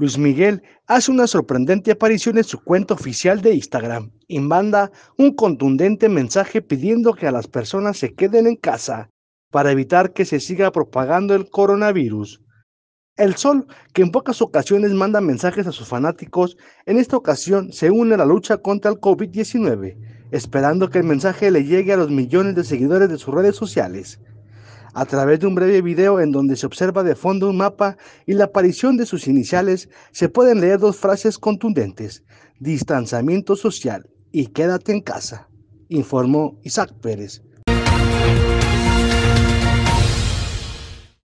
Luis Miguel hace una sorprendente aparición en su cuenta oficial de Instagram y manda un contundente mensaje pidiendo que a las personas se queden en casa para evitar que se siga propagando el coronavirus. El Sol, que en pocas ocasiones manda mensajes a sus fanáticos, en esta ocasión se une a la lucha contra el COVID-19, esperando que el mensaje le llegue a los millones de seguidores de sus redes sociales a través de un breve video en donde se observa de fondo un mapa y la aparición de sus iniciales, se pueden leer dos frases contundentes, distanciamiento social y quédate en casa, informó Isaac Pérez.